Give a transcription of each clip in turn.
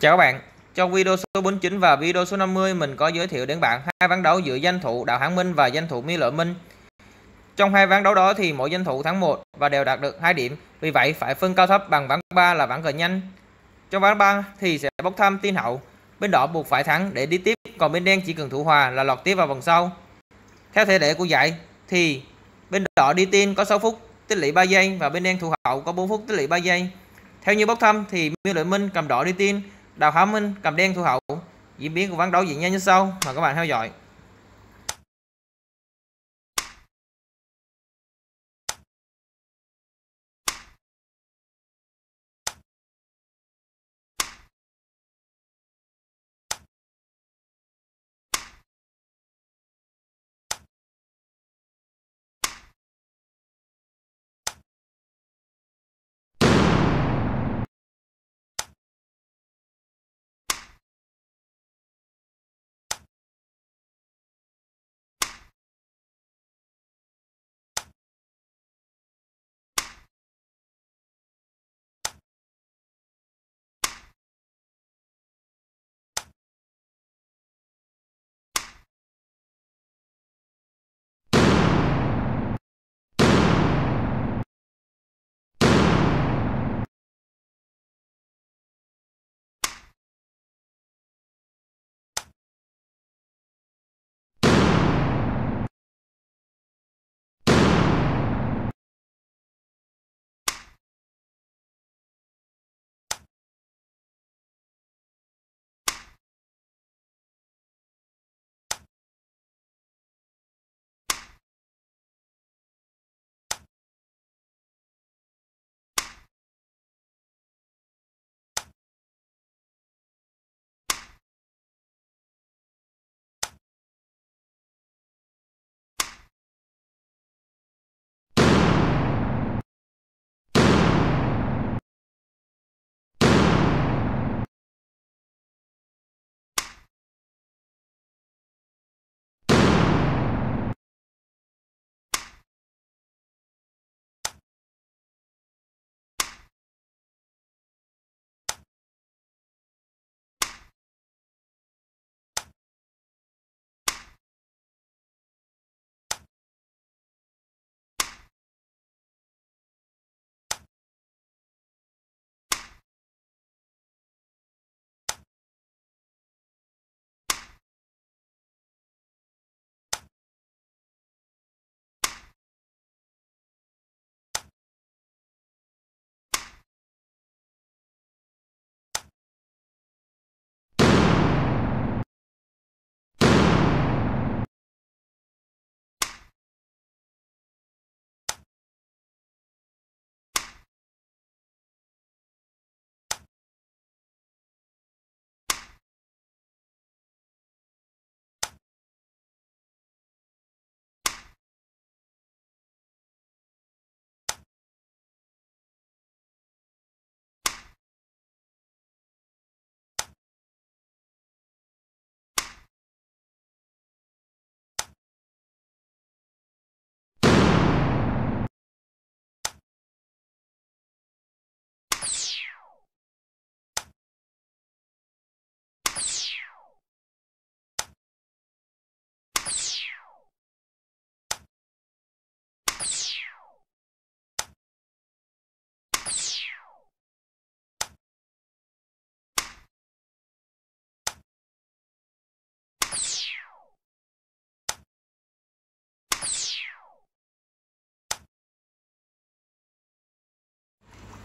Chào các bạn, trong video số 49 và video số 50 mình có giới thiệu đến bạn hai ván đấu giữa danh thủ Đào Hán Minh và danh thủ Mi Lợi Minh. Trong hai ván đấu đó thì mỗi danh thủ thắng 1 và đều đạt được 2 điểm, vì vậy phải phân cao thấp bằng ván 3 là ván cờ nhanh. Trong ván 3 thì sẽ bốc thăm tin hậu, bên đỏ buộc phải thắng để đi tiếp, còn bên đen chỉ cần thủ hòa là lọt tiếp vào vòng sau. Theo thể lệ của giải thì bên đỏ đi tin có 6 phút tích lũy 3 giây và bên đen thủ hậu có 4 phút tích lũy 3 giây. Theo như bốc thăm thì Mi Lợi Minh cầm đỏ đi tin Đào Hảo Minh, Cầm Đen Thu Hậu. Diễn biến của ván đấu diễn ra như sau mời các bạn theo dõi.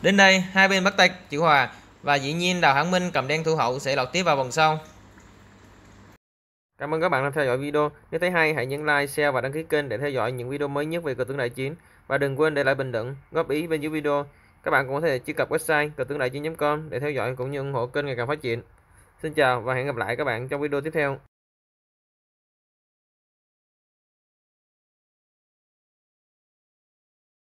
Đến đây, hai bên bắt tay chữ hòa và dĩ nhiên Đào Hán Minh cầm đen thủ hậu sẽ lọt tiếp vào vòng sau. Cảm ơn các bạn đã theo dõi video. Nếu thấy hay, hãy nhấn like, share và đăng ký kênh để theo dõi những video mới nhất về cờ tướng đại chiến. Và đừng quên để lại bình luận, góp ý bên dưới video. Các bạn cũng có thể truy cập website cờ tướng đại chiến.com để theo dõi cũng như ủng hộ kênh ngày càng phát triển. Xin chào và hẹn gặp lại các bạn trong video tiếp theo.